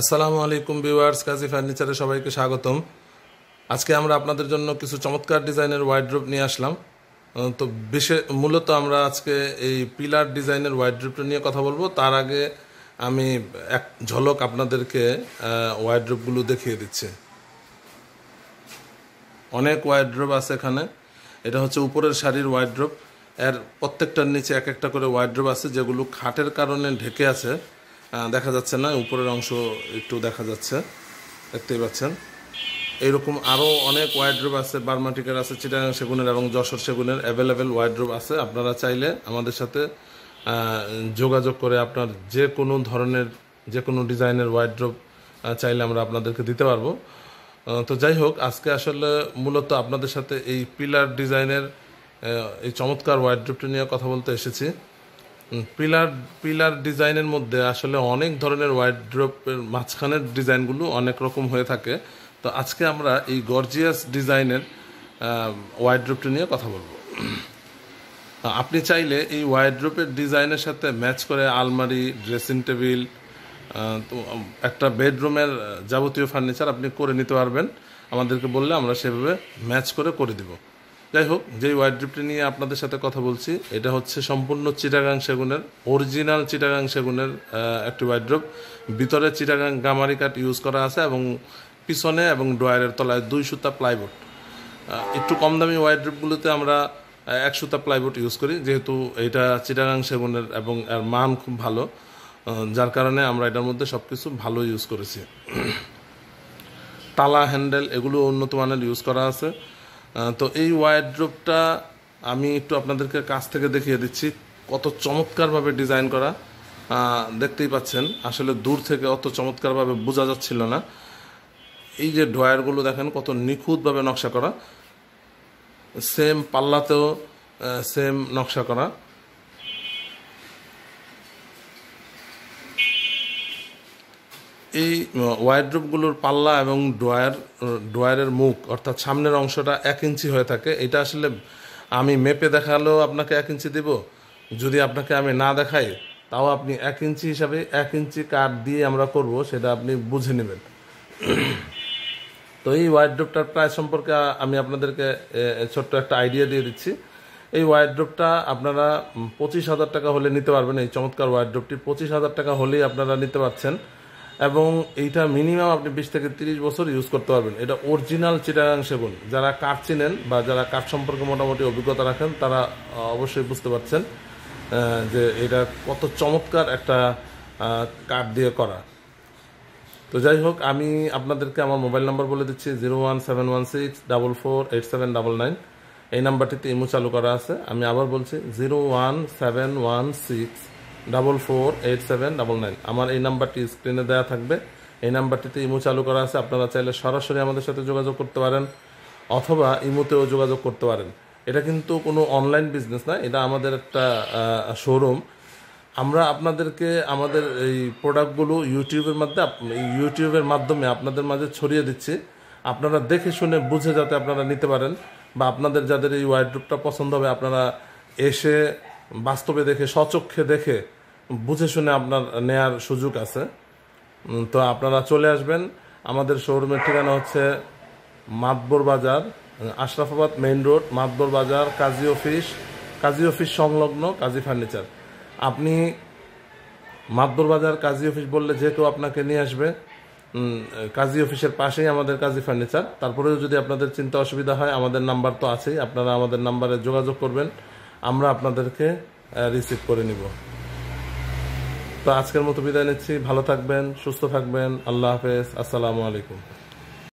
আসসালামু আলাইকুম ভিউয়ার্স কাজি ফার্নিচারে সবাইকে স্বাগতম আজকে আমরা আপনাদের জন্য কিছু চমৎকার ডিজাইনের ওয়াইড্রোপ নিয়ে আসলাম তো বিশেষ মূলত আমরা আজকে এই পিলার ডিজাইনের ওয়াইড্রোপটা নিয়ে কথা বলবো তার আগে আমি এক ঝলক আপনাদেরকে ওয়াইড্রোপগুলো দেখিয়ে দিচ্ছি অনেক ওয়াইড্রোপ আছে এখানে এটা হচ্ছে উপরের শাড়ির ওয়াইড্রোপ এর প্রত্যেকটার নিচে এক একটা করে ওয়াইড্রোপ আছে যেগুলো খাটের কারণে ঢেকে আছে দেখা যাচ্ছে না উপরের অংশ একটু দেখা যাচ্ছে দেখতেই পাচ্ছেন এইরকম আরও অনেক ওয়াইড্রোপ আছে বার্মাটিকের আছে চিটাগাং সেগুনের এবং যশোর সেগুনের অ্যাভেলেবেল ওয়াইড্রোপ আছে আপনারা চাইলে আমাদের সাথে যোগাযোগ করে আপনার যে কোনো ধরনের যে কোনো ডিজাইনের ওয়াইড্রোপ চাইলে আমরা আপনাদেরকে দিতে পারবো তো যাই হোক আজকে আসলে মূলত আপনাদের সাথে এই পিলার ডিজাইনের এই চমৎকার ওয়াইড্রোপটি নিয়ে কথা বলতে এসেছি পিলার পিলার ডিজাইনের মধ্যে আসলে অনেক ধরনের ওয়ার্ড্রোপের মাঝখানের ডিজাইনগুলো অনেক রকম হয়ে থাকে তো আজকে আমরা এই গর্জিয়াস ডিজাইনের ওয়ার্ড্রোপটি নিয়ে কথা বলবো আপনি চাইলে এই ড্রপের ডিজাইনের সাথে ম্যাচ করে আলমারি ড্রেসিং টেবিল তো একটা বেডরুমের যাবতীয় ফার্নিচার আপনি করে নিতে পারবেন আমাদেরকে বললে আমরা সেভাবে ম্যাচ করে করে দেবো যাই হোক যে ওয়াইড ড্রিপটি নিয়ে আপনাদের সাথে কথা বলছি এটা হচ্ছে সম্পূর্ণ চিটাগাং সেগুনের অরিজিনাল চিটাগাং সেগুনের একটি ওয়াইড ড্রপ ভিতরে চিটাগাং গামারি কাঠ ইউজ করা আছে এবং পিছনে এবং ড্রয়ারের তলায় দুই সুতা প্লাইবোর্ড একটু কম দামি ওয়াইড ড্রপগুলোতে আমরা এক সুতা প্লাইবোর্ড ইউজ করি যেহেতু এটা চিটাগাং সেগুনের এবং এর মান খুব ভালো যার কারণে আমরা এটার মধ্যে সব কিছু ভালো ইউজ করেছি তালা হ্যান্ডেল এগুলো উন্নত মানের ইউজ করা আছে তো এই ওয়ারড্রোপটা আমি একটু আপনাদেরকে কাছ থেকে দেখিয়ে দিচ্ছি কত চমৎকারভাবে ডিজাইন করা দেখতেই পাচ্ছেন আসলে দূর থেকে অত চমৎকারভাবে বোঝা যাচ্ছিল না এই যে ড্রয়ারগুলো দেখেন কত নিখুঁতভাবে নকশা করা সেম পাল্লাতেও সেম নকশা করা এই ওয়ার্ড্রোপগুলোর পাল্লা এবং ডোয়ার ডোয়ারের মুখ অর্থাৎ সামনের অংশটা এক ইঞ্চি হয়ে থাকে এটা আসলে আমি মেপে দেখালেও আপনাকে এক ইঞ্চি দেব যদি আপনাকে আমি না দেখাই তাও আপনি এক ইঞ্চি হিসাবে এক ইঞ্চি কাঠ দিয়ে আমরা করব সেটা আপনি বুঝে নেবেন তো এই ওয়ার্ড্রোপটার প্রায় সম্পর্কে আমি আপনাদেরকে ছোট্ট একটা আইডিয়া দিয়ে দিচ্ছি এই ওয়ার্ড্রোপটা আপনারা পঁচিশ হাজার টাকা হলে নিতে পারবেন এই চমৎকার ওয়ার্ড্রোপটি পঁচিশ হাজার টাকা হলেই আপনারা নিতে পারছেন এবং এইটা মিনিমাম আপনি বিশ থেকে তিরিশ বছর ইউজ করতে পারবেন এটা অরিজিনাল চিটাগাং সেগুন যারা কাঠ চিনেন বা যারা কাঠ সম্পর্কে মোটামুটি অভিজ্ঞতা রাখেন তারা অবশ্যই বুঝতে পারছেন যে এটা কত চমৎকার একটা কাঠ দিয়ে করা তো যাই হোক আমি আপনাদেরকে আমার মোবাইল নাম্বার বলে দিচ্ছি zero one seven one six double four eight seven double nine এই নাম্বারটিতে ইমো চালু করা আছে আমি আবার বলছি zero one seven one six double four eight seven double nine আমার এই নাম্বারটি স্ক্রিনে দেওয়া থাকবে এই নাম্বারটিতে ইমো চালু করা আছে আপনারা চাইলে সরাসরি আমাদের সাথে যোগাযোগ করতে পারেন অথবা ইমোতেও যোগাযোগ করতে পারেন এটা কিন্তু কোনো অনলাইন বিজনেস না এটা আমাদের একটা শোরুম আমরা আপনাদেরকে আমাদের এই প্রোডাক্টগুলো ইউটিউবের মাধ্যমে ইউটিউবের মাধ্যমে আপনাদের মাঝে ছড়িয়ে দিচ্ছি আপনারা দেখে শুনে বুঝে যাতে আপনারা নিতে পারেন বা আপনাদের যাদের এই ওয়াইড্রুপটা পছন্দ হবে আপনারা এসে বাস্তবে দেখে সচক্ষে দেখে বুঝে শুনে আপনার নেয়ার সুযোগ আছে তো আপনারা চলে আসবেন আমাদের শোরুমের ঠিকানা হচ্ছে মাতবর বাজার আশরাফাবাদ মেইন রোড মাতবর বাজার কাজী অফিস কাজী অফিস সংলগ্ন কাজী ফার্নিচার আপনি মাতবর বাজার কাজী অফিস বললে যে কেউ আপনাকে নিয়ে আসবে কাজী অফিসের পাশেই আমাদের কাজী ফার্নিচার তারপরেও যদি আপনাদের চিন্তা অসুবিধা হয় আমাদের নাম্বার তো আছেই আপনারা আমাদের নাম্বারে যোগাযোগ করবেন আমরা আপনাদেরকে রিসিভ করে নিব তো আজকের মতো বিদায় নিচ্ছি ভালো থাকবেন সুস্থ থাকবেন আল্লাহ হাফেজ আসসালামু আলাইকুম